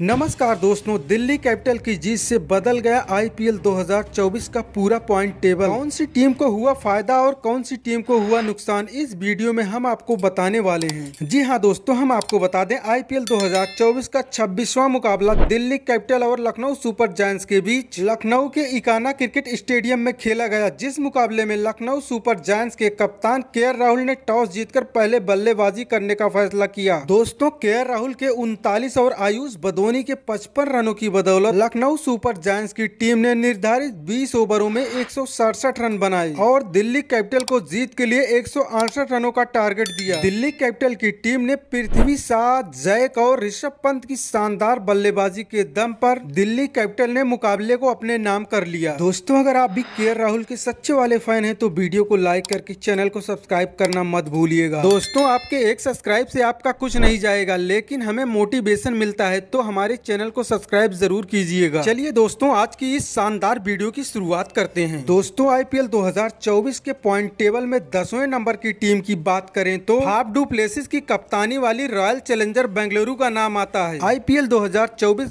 नमस्कार दोस्तों दिल्ली कैपिटल की जीत से बदल गया आईपीएल 2024 का पूरा पॉइंट टेबल कौन सी टीम को हुआ फायदा और कौन सी टीम को हुआ नुकसान इस वीडियो में हम आपको बताने वाले हैं जी हाँ दोस्तों हम आपको बता दें आईपीएल 2024 का 26वां मुकाबला दिल्ली कैपिटल और लखनऊ सुपर जायंट्स के बीच लखनऊ के इकाना क्रिकेट स्टेडियम में खेला गया जिस मुकाबले में लखनऊ सुपर जायंट्स के कप्तान के राहुल ने टॉस जीत पहले बल्लेबाजी करने का फैसला किया दोस्तों के राहुल के उनतालीस और आयुष बदो धोनी के 55 रनों की बदौलत लखनऊ सुपर जायंट्स की टीम ने निर्धारित 20 ओवरों में एक रन बनाए और दिल्ली कैपिटल को जीत के लिए एक रनों का टारगेट दिया दिल्ली कैपिटल की टीम ने पृथ्वी शाह जैक और ऋषभ पंत की शानदार बल्लेबाजी के दम पर दिल्ली कैपिटल ने मुकाबले को अपने नाम कर लिया दोस्तों अगर आप भी के राहुल के सच्चे वाले फैन है तो वीडियो को लाइक करके चैनल को सब्सक्राइब करना मत भूलिएगा दोस्तों आपके एक सब्सक्राइब से आपका कुछ नहीं जाएगा लेकिन हमें मोटिवेशन मिलता है तो हम हमारे चैनल को सब्सक्राइब जरूर कीजिएगा चलिए दोस्तों आज की इस शानदार वीडियो की शुरुआत करते हैं दोस्तों आईपीएल 2024 के पॉइंट टेबल में दसवें नंबर की टीम की बात करें तो हाफ डू प्लेसिस की कप्तानी वाली रॉयल चैलेंजर बेंगलुरु का नाम आता है आई पी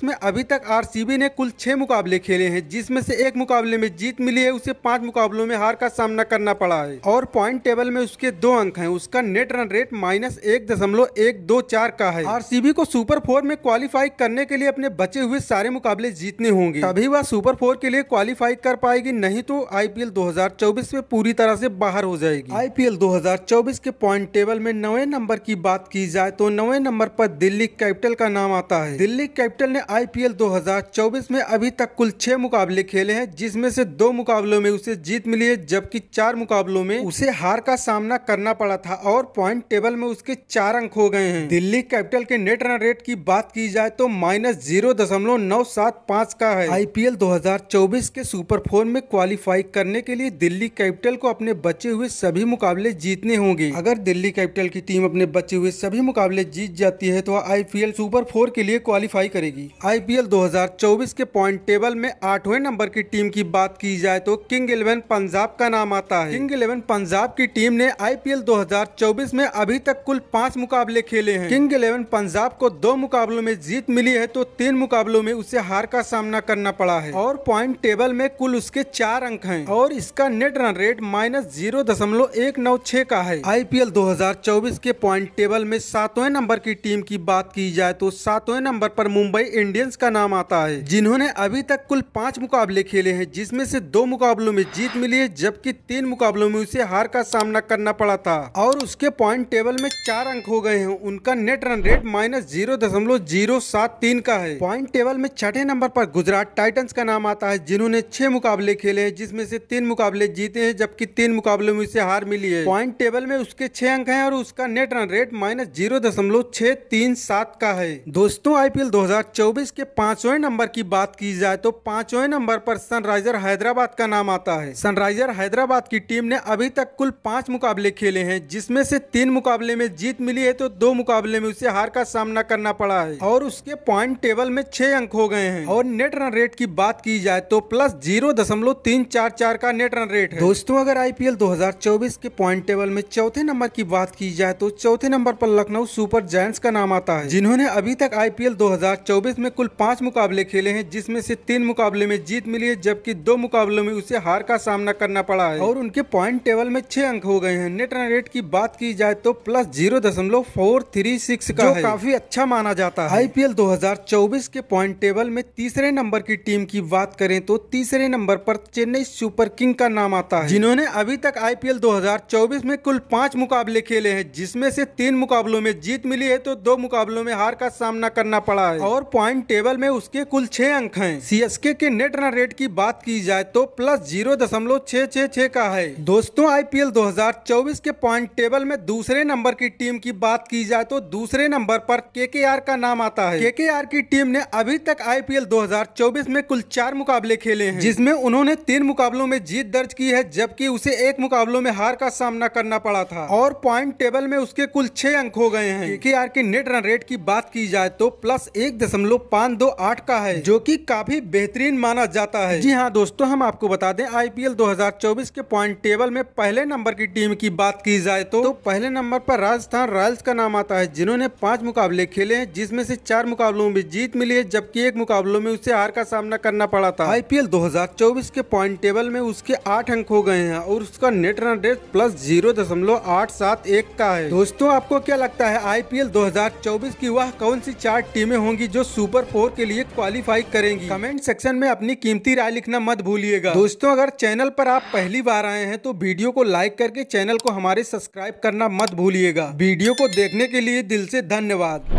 में अभी तक आर ने कुल छह मुकाबले खेले हैं जिसमें से एक मुकाबले में जीत मिली है उसे पांच मुकाबलों में हार का सामना करना पड़ा है और पॉइंट टेबल में उसके दो अंक हैं उसका नेट रन रेट माइनस एक दशमलव एक दो चार का है आरसीबी को सुपर फोर में क्वालिफाई करने करने के लिए अपने बचे हुए सारे मुकाबले जीतने होंगे तभी वह सुपर फोर के लिए क्वालिफाई कर पाएगी नहीं तो आईपीएल 2024 में पूरी तरह से बाहर हो जाएगी आईपीएल 2024 के पॉइंट टेबल में नवे नंबर की बात की जाए तो नवे नंबर पर दिल्ली कैपिटल का नाम आता है दिल्ली कैपिटल ने आई 2024 में अभी तक कुल छह मुकाबले खेले हैं जिसमें से दो मुकाबलों में उसे जीत मिली है जबकि चार मुकाबलों में उसे हार का सामना करना पड़ा था और पॉइंट टेबल में उसके चार अंक हो गए हैं दिल्ली कैपिटल के नेट रन रेट की बात की जाए तो माइनस जीरो दशमलव नौ सात पाँच का है आईपीएल 2024 के सुपर फोर में क्वालिफाई करने के लिए दिल्ली कैपिटल को अपने बचे हुए सभी मुकाबले जीतने होंगे अगर दिल्ली कैपिटल की टीम अपने बचे हुए सभी मुकाबले जीत जाती है तो आईपीएल सुपर फोर के लिए क्वालिफाई करेगी आईपीएल 2024 के पॉइंट टेबल में आठवें नंबर की टीम की बात की जाए तो किंग इलेवन पंजाब का नाम आता है किंग इलेवन पंजाब की टीम ने आई 2024 में अभी तक कुल पाँच मुकाबले खेले हैं किंग इलेवन पंजाब को दो मुकाबलों में जीत मिली है तो तीन मुकाबलों में उसे हार का सामना करना पड़ा है और पॉइंट टेबल में कुल उसके चार अंक हैं और इसका net run rate minus zero दशमलव एक नौ छह का है आईपीएल 2024 के पॉइंट टेबल में सातवें नंबर की टीम की बात की जाए तो सातवें नंबर पर मुंबई इंडियंस का नाम आता है जिन्होंने अभी तक कुल पाँच मुकाबले खेले हैं जिसमे से दो मुकाबलों में जीत मिली है जबकि तीन मुकाबलों में उसे हार का सामना करना पड़ा था और उसके पॉइंट टेबल में चार अंक हो गए हैं उनका net run rate minus zero दशमलव जीरो सात तीन का है पॉइंट टेबल में छठे नंबर पर गुजरात टाइटंस का नाम आता है जिन्होंने छह मुकाबले खेले हैं जिसमें से तीन मुकाबले जीते हैं जबकि तीन मुकाबले में उसे हार मिली है पॉइंट टेबल में उसके छह अंक हैं और उसका net run rate minus zero दशमलव छह तीन सात का है दोस्तों आईपीएल चौबीस के पांचवें नंबर की बात की जाए तो पांचवें नंबर पर सनराइजर हैदराबाद का नाम आता है सनराइजर हैदराबाद की टीम ने अभी तक कुल पांच मुकाबले खेले हैं जिसमें से तीन मुकाबले में जीत मिली है तो दो मुकाबले में उसे हार का सामना करना पड़ा है और उसके पॉइंट टेबल में छह अंक हो गए हैं और नेट रन रेट की बात की जाए तो प्लस जीरो दशमलव तीन चार चार का नेट रन रेट है दोस्तों अगर आईपीएल 2024 के पॉइंट टेबल में चौथे नंबर की बात की जाए तो चौथे नंबर पर लखनऊ सुपर जायंट्स का नाम आता है जिन्होंने अभी तक आईपीएल 2024 में कुल पाँच मुकाबले खेले हैं जिसमे ऐसी तीन मुकाबले में जीत मिली है जबकि दो मुकाबलों में उसे हार का सामना करना पड़ा है और उनके पॉइंट टेबल में छह अंक हो गए हैं नेट रन रेट की बात की जाए तो प्लस जीरो दशमलव फोर थ्री सिक्स का काफी अच्छा माना जाता है आईपीएल दो 2024 के पॉइंट टेबल में तीसरे नंबर की टीम की बात करें तो तीसरे नंबर पर चेन्नई सुपर किंग का नाम आता है जिन्होंने अभी तक आईपीएल 2024 में कुल पांच मुकाबले खेले हैं जिसमें से तीन मुकाबलों में जीत मिली है तो दो मुकाबलों में हार का सामना करना पड़ा है और पॉइंट टेबल में उसके कुल छह अंक है सी के नेट रन रेट की बात की जाए तो प्लस जीरो दशमलव छह छह छह का है दोस्तों आई 2024 के पॉइंट टेबल में दूसरे नंबर की टीम की बात की जाए तो दूसरे नंबर पर के का नाम आता है के केकेआर की टीम ने अभी तक आईपीएल 2024 में कुल चार मुकाबले खेले हैं जिसमें उन्होंने तीन मुकाबलों में जीत दर्ज की है जबकि उसे एक मुकाबलों में हार का सामना करना पड़ा था और पॉइंट टेबल में उसके कुल छह अंक हो गए हैं केकेआर के नेट रन रेट की बात की जाए तो प्लस एक दशमलव पाँच दो आठ का है जो की काफी बेहतरीन माना जाता है जी हाँ दोस्तों हम आपको बता दें आई 2024 के पॉइंट टेबल में पहले नंबर की टीम की बात की जाए तो, तो पहले नंबर आरोप राजस्थान रॉयल्स का नाम आता है जिन्होंने पांच मुकाबले खेले हैं जिसमें से चार मुकाबले मुकाबलों में जीत मिली है जबकि एक मुकाबलों में उसे हार का सामना करना पड़ा था आईपीएल 2024 के पॉइंट टेबल में उसके आठ अंक हो गए हैं और उसका net run rate plus zero दशमलव आठ सात एक का है दोस्तों आपको क्या लगता है आईपीएल 2024 की वह कौन सी चार टीमें होंगी जो सुपर फोर के लिए क्वालिफाई करेंगी कमेंट सेक्शन में अपनी कीमती राय लिखना मत भूलिएगा दोस्तों अगर चैनल आरोप आप पहली बार आए हैं तो वीडियो को लाइक करके चैनल को हमारे सब्सक्राइब करना मत भूलिएगा वीडियो को देखने के लिए दिल ऐसी धन्यवाद